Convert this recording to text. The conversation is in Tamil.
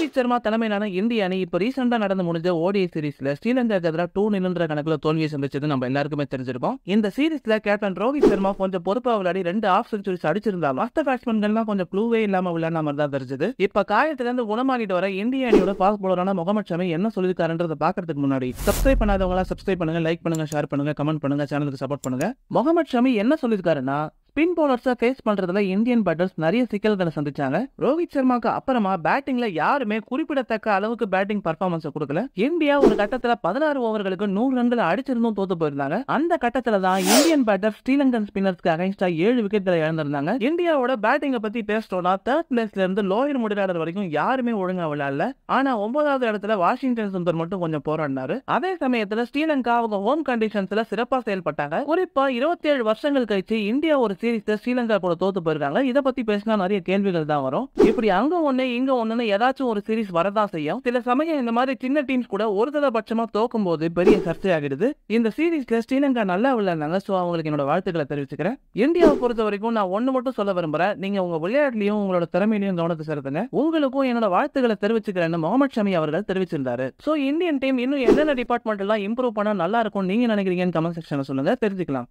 ரோஹித் சர்மா தலைமையிலான இந்திய அணி இப்போ ரீசெண்டாக நடந்து முடிஞ்ச ஓடிஐ சீரீஸ்ல ஸ்ரீலங்காக்கு எதிராக டூ நிலன்ற கணக்கில் தோல்வியை சந்திச்சது நம்ம எல்லாருக்குமே தெரிஞ்சிருக்கும் இந்த சீரீஸ்ல கேப்டன் ரோஹித் சர்மா கொஞ்சம் பொறுப்பாக விளையாடி ரெண்டு ஆஃப் சென்ச்சுரிஸ் அடிச்சிருந்தாலும் மற்ற பேட்ஸ்மேன்கள்லாம் கொஞ்சம் க்ளூவே இல்லாம விளையாட மாதிரி தான் தெரிஞ்சது இப்போ காயத்திலிருந்து குணமாடிட்டு வர இந்திய அணியோட பாஸ் போலரான முகமது ஷமி என்ன சொல்லியிருக்காருன்றத பாக்கிறதுக்கு முன்னாடி சப்ஸ்கிரைப் பண்ணாதவங்களா சப்ஸ்கிரைப் பண்ணுங்க லைக் பண்ணுங்க ஷேர் பண்ணுங்க கமெண்ட் பண்ணுங்க சேனலுக்கு சப்போர்ட் பண்ணுங்க முகமது ஷமி என்ன சொல்லியிருக்காருன்னா ஸ்பின் பவுலர்ஸை ஃபேஸ் பண்றதுல இந்தியன் பேட்டர்ஸ் நிறைய சிக்கல்களை சந்திச்சாங்க ரோஹித் சர்மாக்கு அப்புறமா பேட்டிங்ல யாருமே குறிப்பிடத்தக்க அளவுக்கு பேட்டிங் பர்ஃபார்மன்ஸ் கொடுக்கல இந்தியா ஒரு கட்டத்துல பதினாறு ஓவர்களுக்கு நூறு ரன்கள் அடிச்சிருந்தும் தோத்து போயிருந்தாங்க அந்த கட்டத்தில் தான் இந்தியன் பேட்டர் ஸ்ரீலங்கன் ஸ்பின்னர்ஸ்க்கு அகைன்ஸ்டா ஏழு விக்கெட்ல இழந்திருந்தாங்க இந்தியாவோட பேட்டிங்கை பத்தி பேசிட்டோம்னா தேர்ட் பிளேஸ்ல இருந்து லோயர் முடிவாளர் வரைக்கும் யாருமே ஒழுங்கா விளையாடல ஆனா ஒன்பதாவது இடத்துல வாஷிங்டன் சுந்தர் மட்டும் கொஞ்சம் போராடினாரு அதே சமயத்துல ஸ்ரீலங்கா அவங்க ஹோம் கண்டிஷன்ஸ்ல சிறப்பா செயல்பட்டாங்க குறிப்பா இருபத்தி ஏழு வருஷங்கள் கழிச்சு இந்தியா ஒரு சீரீஸ்ல ஸ்ரீலங்கா கூட தோத்து போயிருக்காங்க இதை பத்தி பேசினா நிறைய கேள்விகள் தான் வரும் இப்படி அங்க ஒண்ணு இங்க ஒண்ணுன்னு ஏதாச்சும் ஒரு சீரீஸ் வரதா செய்யும் சில சமயம் இந்த மாதிரி சின்ன டீம்ஸ் கூட ஒரு தலை பட்சமா தோக்கும் போது பெரிய சர்ச்சையாகிடுது இந்த சீரீஸ்ல ஸ்ரீலங்கா நல்லா விளையாடுறாங்க ஸோ அவங்களுக்கு என்னோட வாழ்த்துக்களை தெரிவிச்சுக்கிறேன் இந்தியாவை பொறுத்த வரைக்கும் நான் ஒன்னு மட்டும் சொல்ல விரும்புறேன் நீங்க உங்க விளையாட்டுலயும் உங்களோட திறமையிலையும் கவனத்தை செலுத்துங்க உங்களுக்கும் என்னோட வாழ்த்துக்களை தெரிவிச்சுக்கிறேன்னு முகமது ஷமி அவர்கள் தெரிவிச்சிருந்தாரு சோ இந்தியன் டீம் இன்னும் என்னென்ன டிபார்ட்மெண்ட் எல்லாம் இம்ப்ரூவ் பண்ணா நல்லா இருக்கும் நீங்க நினைக்கிறீங்கன்னு கமெண்ட் செக்ஷன்ல சொல்லுங்க தெரிஞ்சுக்கலாம்